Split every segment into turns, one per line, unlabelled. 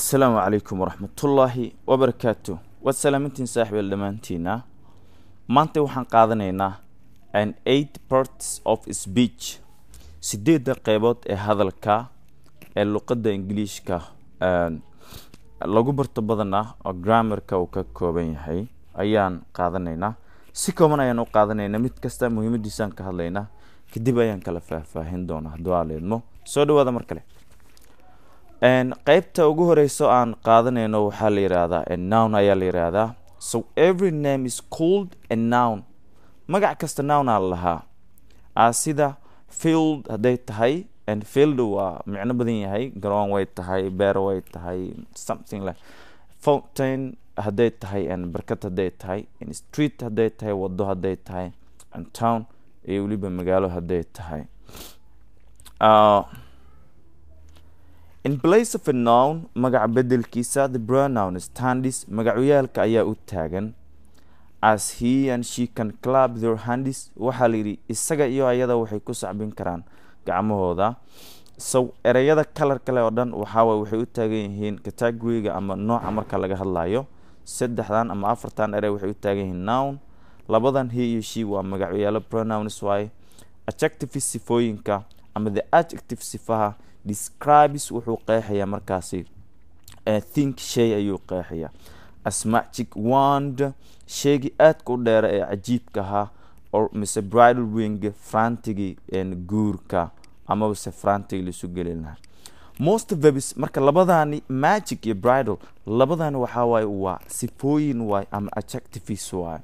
asalaamu calaykum waraxmatullaahi wabarakaatu waad salaamintiin saaxiibayaal dhammaantiina maanta waxaan qaadanaynaa an eight parts of speech sideedda qeybood ee hadalka ee luqadda ingiliishka lagu barto badanaa oo grammarka uu ka kooban yahay ayaan qaadanaynaa si kooban ayaan u qaadanaynaa mid kasta muhiimadiisaan ka hadlaynaa kadib ayaan kala faahfaahin doonaa hadduu aaleedmo soo dhawaada mar kale qaybta ugu horeyso aan qaadanayno waxaa la yihahdaa noun ayaa la yihahdaa so every name is called a noun magac kasta noun aa lahaa a sida field hadday tahay and field waa micno badan yahay garoon way tahay beer way tahay something like fountain hadday tahay and barkad hadday tahay and street hadday tahay waddo hadday tahay and town iyo weliba magaalo hadday tahay in place of a noun magac bedelkiisa the pronoun standis magacyaalka ayaa u taagan as he and she can club their handis waxaa layidhi isaga iyo ayada waxay ku sacbin karaan gacmahooda so ereyada kalar kale oo dhan waxaawaye waxay u taagan yihiin katagoriga ama nooca marka laga hadlayo saddexdan ama afartan erey waxay u taagan yihiin nown labadan he iyo she waa magacyaalo pronouns waay adjective sifooyinka ama the adjective sifaha describes wuxuu qeexayaa markaasi eh, think shay ayuu qeexaya asmagic wand sheegii aadka u dheera ee cajiibka ahaa o mise bridal wing frantigii guurka amaba se frantiga laisu gelin lahaa most verbs marka labadaani magic iyo bridal labadaani waxaa waaye waa sifooyin waay ama adjectives waay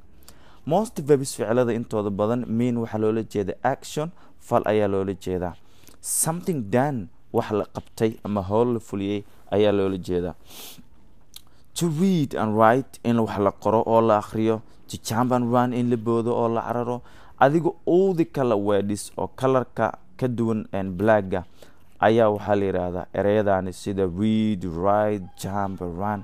most verbs ficilada intooda badan mean waxaa loola jeeda action fal ayaa loola jeedaa something done wax la qabtay ama howl la fuliyey ayaa loola jeedaa to read and write in wax la qoro oo la akhriyo to jump and run in la boodo oo la cararo adiga uudi kala color oo kalarka ka duwan and blacga ayaa waxaa la yidhaahdaa ereyadaani sida read write jump run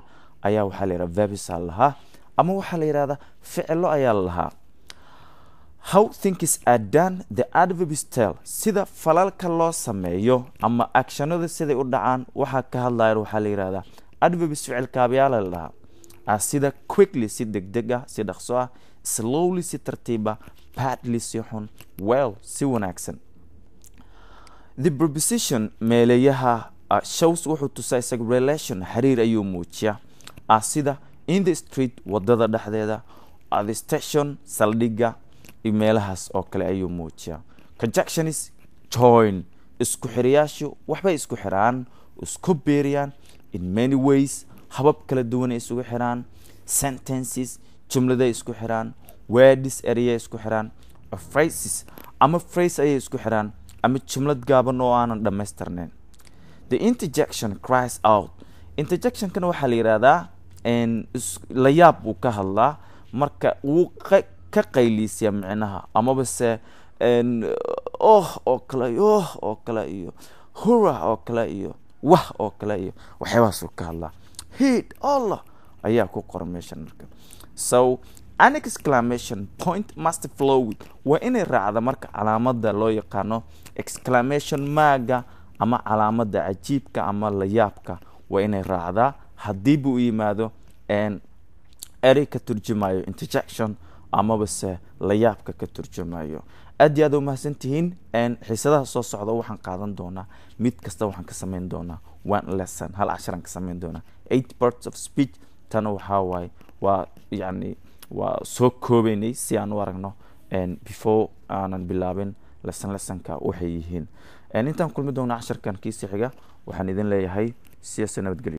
ayaa waxaa la yidhahda verbisa lahaa ama waxaa la yidhahdaa ficilo ayaa lahaa how thinkis are done the adverbs tell sida falalka loo sameeyo ama actionada siday u dhacaan waxaa ka hadlayan waxaa la yihahdaa adverbs ficilkaabayaala la dhahaa ah sida quickly si degdeg ah si dhaqso ah slowly si tartiiba ah, badly si xun well si wanaagsan the proposition meeleeyaha shows wuxuu tusaa isaga relation xiriir ayuu muujiyaa ah sida in the street wadada dhexdeeda the station saldhigga meelahaas oo kale ayuu muujiyaa conjections join isku xiriyaashu waxbay isku xiraan isku biiriyaan in many ways habab kala duwanay isugu xiraan sentences jumladay isku xiraan words ereyay isku xiraan phrases ama phrase ayay isku xiraan ama jumlad gaaban oo aanan dhammaystirnayn the interjection cries out interjectionkana waxaa la yidhaahdaa la yaab uu ka hadlaa marka uu ka qayliisiya micnaha amaba se oh oo kale oh oo kale iyo hura oo kale iyo wah oo kale iyo waxyaabahaasuu ka hadlaa hiid allah ayaa ku qoran meeshan marka so an exclamation point must flow waa inay raacda marka calaamada loo yaqaano exclamation maaga ama calaamada cajiibka ama layaabka waa inay raacdaa haddii u yimaado ery ka turjumayo interjection amabase se layaabka ka turjumayo aad iyo aad umahadsantihiin xiisadaha soo socda waxaan qaadan doonaa mid kasta waxaan ka samayn doonaa one lesson hal casharaan ka samayn doonaa eight parts of speech tana waxaa waaye waa yacni waa soo koobeynay si aan u aragno before aanan bilaabin lesson lessonka waxay yihiin intaan kulmi doono casharkan kiisi xiga waxaan idin leeyahay siyaasa nabadgelyo